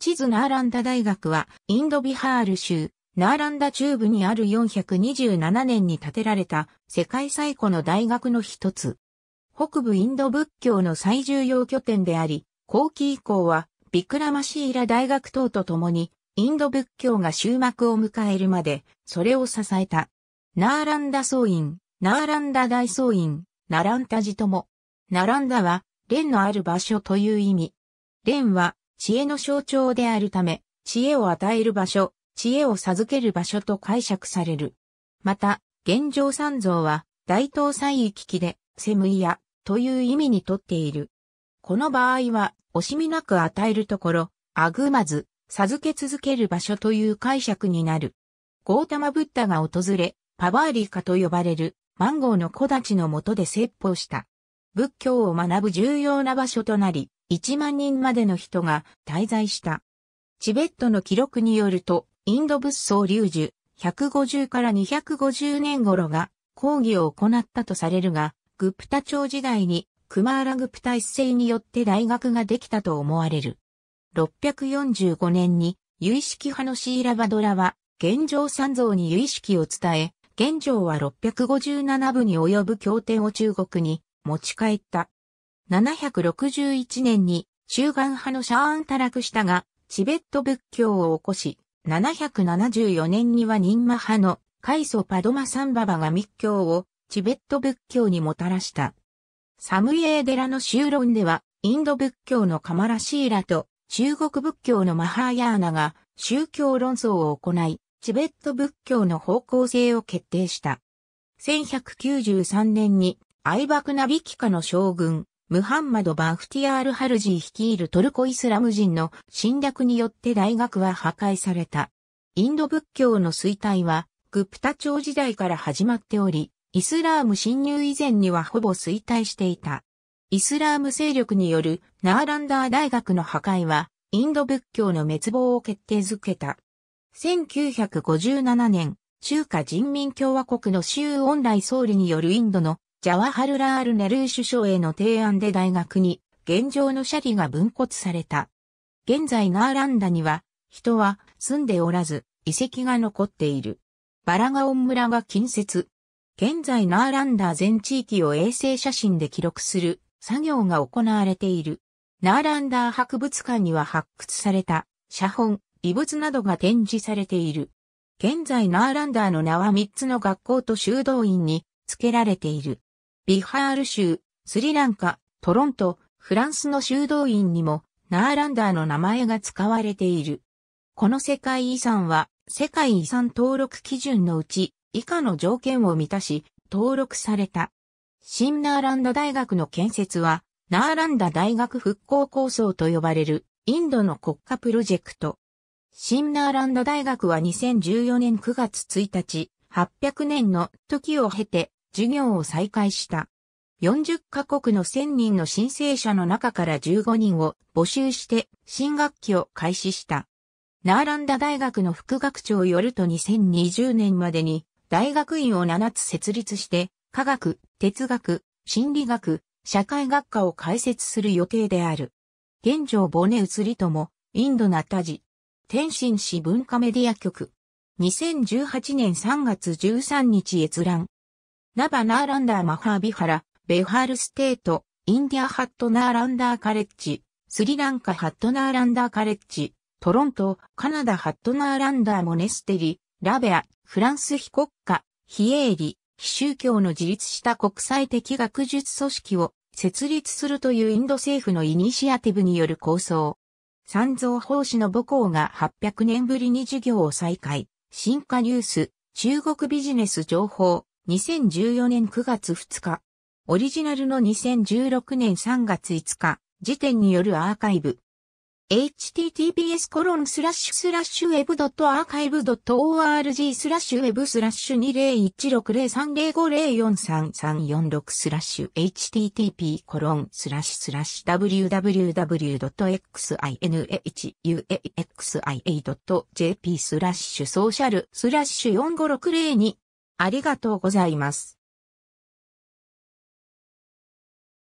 地図ナーランダ大学は、インドビハール州、ナーランダ中部にある427年に建てられた世界最古の大学の一つ。北部インド仏教の最重要拠点であり、後期以降は、ビクラマシーラ大学等と共に、インド仏教が終幕を迎えるまで、それを支えた。ナーランダ総院、ナーランダ大総院、ナランタジとも。ナランダは、蓮のある場所という意味。蓮は、知恵の象徴であるため、知恵を与える場所、知恵を授ける場所と解釈される。また、現状三像は、大東西行機で、セムイヤ、という意味にとっている。この場合は、惜しみなく与えるところ、あぐまず、授け続ける場所という解釈になる。ゴータマブッダが訪れ、パバーリカと呼ばれる、マンゴーの木立の下で説法した。仏教を学ぶ重要な場所となり、1万人までの人が滞在した。チベットの記録によると、インド仏僧流樹、150から250年頃が講義を行ったとされるが、グプタ朝時代にクマーラグプタ一世によって大学ができたと思われる。645年に、有識派のシーラバドラは、現状三蔵に有識を伝え、現状は657部に及ぶ経典を中国に持ち帰った。761年に終願派のシャーンタラクシタが、チベット仏教を起こし、774年にはニンマ派のカイソ・パドマサンババが密教をチベット仏教にもたらした。サムイエーデラの修論では、インド仏教のカマラシーラと中国仏教のマハーヤーナが宗教論争を行い、チベット仏教の方向性を決定した。1193年にバクナビキカの将軍、ムハンマド・バフティアール・ハルジー率いるトルコイスラム人の侵略によって大学は破壊された。インド仏教の衰退は、グプタ朝時代から始まっており、イスラーム侵入以前にはほぼ衰退していた。イスラーム勢力によるナーランダー大学の破壊は、インド仏教の滅亡を決定づけた。1957年、中華人民共和国の周恩来総理によるインドのジャワハルラール・ネルー首相への提案で大学に現状のシャリが分骨された。現在ナーランダには人は住んでおらず遺跡が残っている。バラガオン村が近接。現在ナーランダ全地域を衛星写真で記録する作業が行われている。ナーランダー博物館には発掘された写本、遺物などが展示されている。現在ナーランダーの名は3つの学校と修道院に付けられている。ビハール州、スリランカ、トロント、フランスの修道院にも、ナーランダーの名前が使われている。この世界遺産は、世界遺産登録基準のうち、以下の条件を満たし、登録された。新ナーランダ大学の建設は、ナーランダ大学復興構想と呼ばれる、インドの国家プロジェクト。新ナーランダ大学は2014年9月1日、800年の時を経て、授業を再開した。40カ国の1000人の申請者の中から15人を募集して新学期を開始した。ナーランダ大学の副学長よると2020年までに大学院を7つ設立して科学、哲学、心理学、社会学科を開設する予定である。現状ボネ移りとも、インドナタジ、天津市文化メディア局。2018年3月13日閲覧。ナバナーランダーマハービハラ、ベハールステート、インディアハットナーランダーカレッジ、スリランカハットナーランダーカレッジ、トロント、カナダハットナーランダーモネステリ、ラベア、フランス非国家、非営利、非宗教の自立した国際的学術組織を設立するというインド政府のイニシアティブによる構想。三蔵法師の母校が800年ぶりに授業を再開。新華ニュース、中国ビジネス情報、2014年9月2日、オリジナルの2016年3月5日、時点によるアーカイブ。https コロンスラッシュスラッシュウェブドットアーカイブドット org スラッシュウェブスラッシュ20160305043346スラッシュ http コロンスラッシュスラッシュ w w w x i n h u a x i a j p スラッシュソーシャルスラッシュ45602ありがとうございます。